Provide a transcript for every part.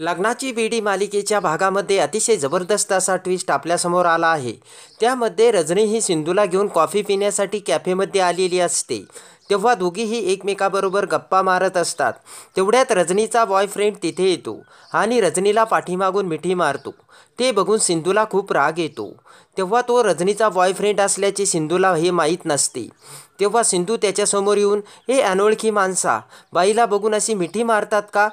लग्नाची बीडी मालिकेच्या भागामध्ये अतिशय जबरदस्त असा ट्विस्ट आपल्यासमोर आला आहे त्यामध्ये रजनी ही सिंधूला घेऊन कॉफी पिण्यासाठी कॅफेमध्ये आलेली असते तेव्हा दोघीही एकमेकाबरोबर गप्पा मारत असतात तेवढ्यात रजनीचा बॉयफ्रेंड तिथे येतो आणि रजनीला पाठीमागून मिठी मारतो ते बघून सिंधूला खूप राग येतो तेव्हा तो रजनीचा बॉयफ्रेंड असल्याचे सिंधूला हे माहीत नसते तेव्हा सिंधू त्याच्यासमोर येऊन हे अनोळखी माणसा बाईला बघून अशी मिठी मारतात का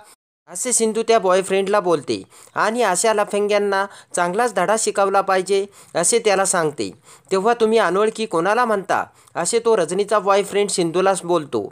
असे सिंधू त्या बॉयफ्रेंडला बोलते आणि अशा लफंग्यांना चांगलाच धडा शिकवला पाहिजे असे त्याला सांगते तेव्हा तुम्ही अनोळखी कोणाला म्हणता असे तो रजनीचा बॉयफ्रेंड सिंधूलाच बोलतो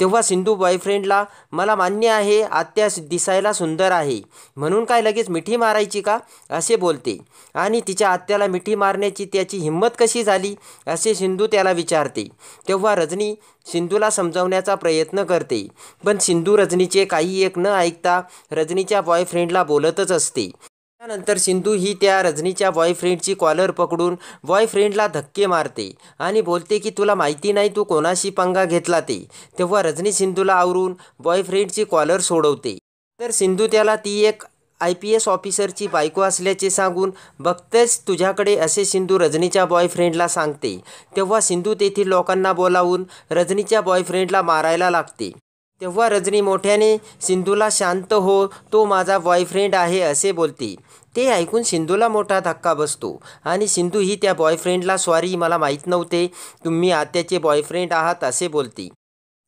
तेव्हा सिंधू बॉयफ्रेंडला मला मान्य आहे आत्या दिसायला सुंदर आहे म्हणून काय लगेच मिठी मारायची का असे बोलते आणि तिच्या आत्याला मिठी मारण्याची त्याची हिंमत कशी झाली असे सिंधू त्याला विचारते तेव्हा रजनी सिंधूला समजावण्याचा प्रयत्न करते पण सिंधू रजनीचे काही एक न ऐकता रजनीच्या बॉयफ्रेंडला बोलतच असते त्यानंतर सिंधू ही त्या रजनीच्या बॉयफ्रेंडची कॉलर पकडून बॉयफ्रेंडला धक्के मारते आणि बोलते की तुला माहिती नाही तू कोणाशी पंगा घेतला ते तेव्हा रजनी सिंधूला आवरून बॉयफ्रेंडची कॉलर सोडवते तर सिंधू त्याला ती एक आय पी एस ऑफिसरची बायको असल्याचे सांगून बघतेच तुझ्याकडे असे सिंधू रजनीच्या बॉयफ्रेंडला सांगते तेव्हा सिंधू तेथील लोकांना बोलावून रजनीच्या बॉयफ्रेंडला मारायला लागते तेव्हा रजनी मोठ्याने सिंधूला शांत हो तो माझा बॉयफ्रेंड आहे असे बोलते ते ऐकून सिंधूला मोठा धक्का बसतो आणि सिंधू ही त्या बॉयफ्रेंडला सॉरी मला माहीत नव्हते तुम्ही आत्याचे बॉयफ्रेंड आहात असे बोलते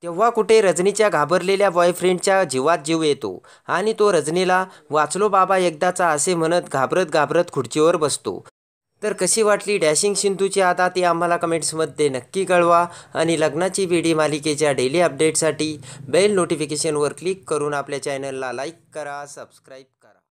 तेव्हा कुठे रजनीच्या घाबरलेल्या बॉयफ्रेंडच्या जीवात जीव येतो आणि तो रजनीला वाचलो बाबा एकदाचा असे म्हणत घाबरत घाबरत खुर्चीवर बसतो तर कशी वाटली डॅशिंग सिंधूची आता ती आम्हाला कमेंट्समध्ये नक्की कळवा आणि लग्नाची व्हिडी मालिकेच्या डेली अपडेटसाठी बेल नोटिफिकेशनवर क्लिक करून आपल्या चॅनलला लाईक करा सबस्क्राईब